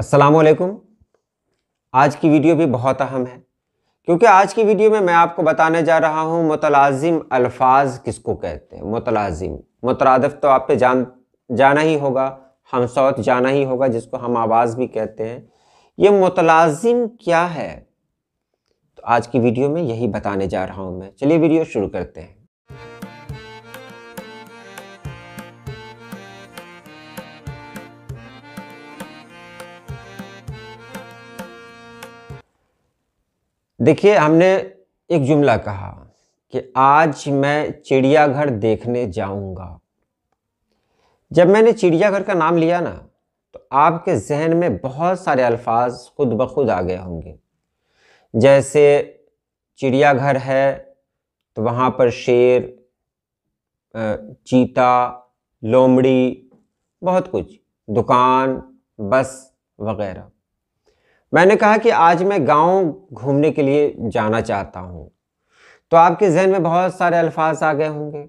असलकुम आज की वीडियो भी बहुत अहम है क्योंकि आज की वीडियो में मैं आपको बताने जा रहा हूँ मुतलाजिम अल्फाज किसको कहते हैं मुतलाजिम मुतरद तो आप पे जान जाना ही होगा हम सौत जाना ही होगा जिसको हम आवाज़ भी कहते हैं ये मुतलाज़िम क्या है तो आज की वीडियो में यही बताने जा रहा हूँ मैं चलिए वीडियो शुरू करते हैं देखिए हमने एक जुमला कहा कि आज मैं चिड़ियाघर देखने जाऊंगा जब मैंने चिड़ियाघर का नाम लिया ना तो आपके जहन में बहुत सारे अल्फाज खुद ब खुद आ गए होंगे जैसे चिड़ियाघर है तो वहाँ पर शेर चीता लोमड़ी बहुत कुछ दुकान बस वगैरह मैंने कहा कि आज मैं गांव घूमने के लिए जाना चाहता हूँ तो आपके जहन में बहुत सारे अल्फाज आ गए होंगे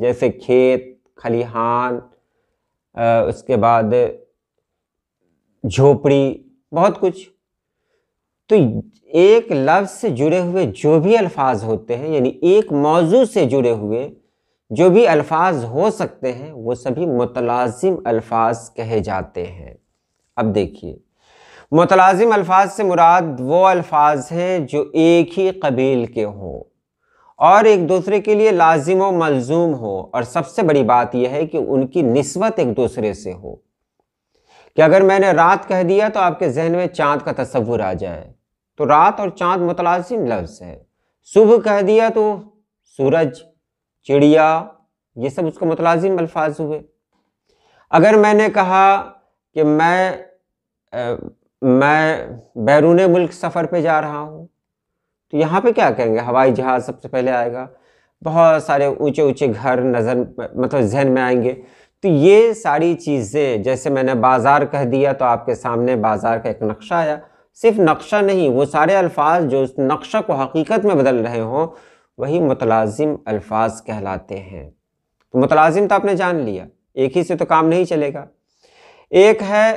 जैसे खेत खलिहान उसके बाद झोपड़ी बहुत कुछ तो एक लफ्ज़ से जुड़े हुए जो भी अल्फाज होते हैं यानी एक मौजू से जुड़े हुए जो भी अल्फाज हो सकते हैं वो सभी मुतलाजिम अल्फाज कहे जाते हैं अब देखिए मुतलाजिम अल्फाज से मुराद वो अल्फाज हैं जो एक ही कबील के हों और एक दूसरे के लिए लाजिम व मलजूम हो और सबसे बड़ी बात यह है कि उनकी नस्बत एक दूसरे से हो कि अगर मैंने रात कह दिया तो आपके जहन में चाँद का तस्वुर आ जाए तो रात और चाँद मुतलाजिम लफ्ज़ है सुबह कह दिया तो सूरज चिड़िया ये सब उसको मुतलाजिम अल्फाज हुए अगर मैंने कहा कि मैं मैं बैरून मुल्क सफ़र पे जा रहा हूँ तो यहाँ पे क्या कहेंगे हवाई जहाज़ सबसे पहले आएगा बहुत सारे ऊंचे ऊंचे घर नज़र मतलब जहन में आएंगे तो ये सारी चीज़ें जैसे मैंने बाज़ार कह दिया तो आपके सामने बाज़ार का एक नक्शा आया सिर्फ नक्शा नहीं वो सारे अल्फाज जो उस नक्शा को हकीकत में बदल रहे हों वही मुतलाजिम अल्फाज कहलाते हैं तो मुतलाजिम तो आपने जान लिया एक ही से तो काम नहीं चलेगा एक है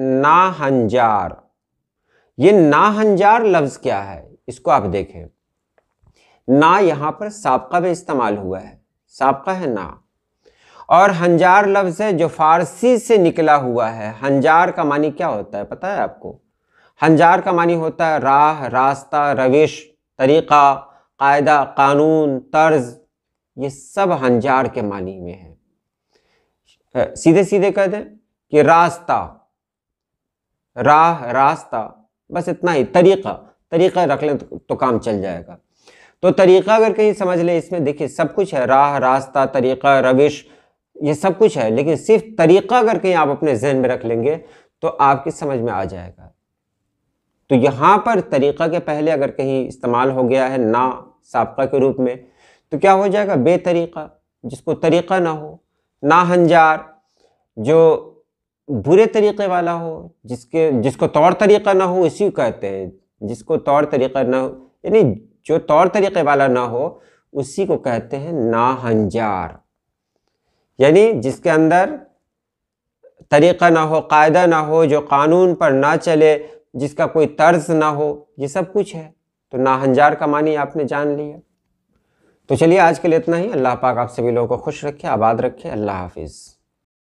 नाहंजार ये नाहंजार लफ्ज क्या है इसको आप देखें ना यहां पर सबका भी इस्तेमाल हुआ है सबका है ना और हंजार लफ्ज़ है जो फारसी से निकला हुआ है हंजार का मानी क्या होता है पता है आपको हंजार का मानी होता है राह रास्ता रविश तरीक़ा कायदा कानून तर्ज ये सब हंजार के मानी में है सीधे सीधे कह दें कि रास्ता राह रास्ता बस इतना ही तरीका तरीका रख लें तो, तो काम चल जाएगा तो तरीका अगर कहीं समझ लें इसमें देखिए सब कुछ है राह रास्ता तरीका रविश ये सब कुछ है लेकिन सिर्फ तरीका अगर कहीं आप अपने जहन में रख लेंगे तो आपकी समझ में आ जाएगा तो यहाँ पर तरीका के पहले अगर कहीं इस्तेमाल हो गया है ना सबका के रूप में तो क्या हो जाएगा बेतरीका जिसको तरीका ना हो ना हंजार जो बुरे तरीक़े वाला हो जिसके जिसको तौर तरीक़ा ना हो इसी कहते हैं जिसको तौर तरीक़ा ना हो यानी जो तौर तरीक़े वाला ना हो उसी को कहते हैं नाहंजार यानी जिसके अंदर तरीक़ा ना हो कायदा ना हो जो कानून पर ना चले जिसका कोई तर्ज ना हो ये सब कुछ है तो नाहंजार का मानी आपने जान लिया तो चलिए आज के लिए इतना ही अल्लाह पाक आप सभी लोगों को खुश रखे आबाद रखे अल्लाह हाफिज़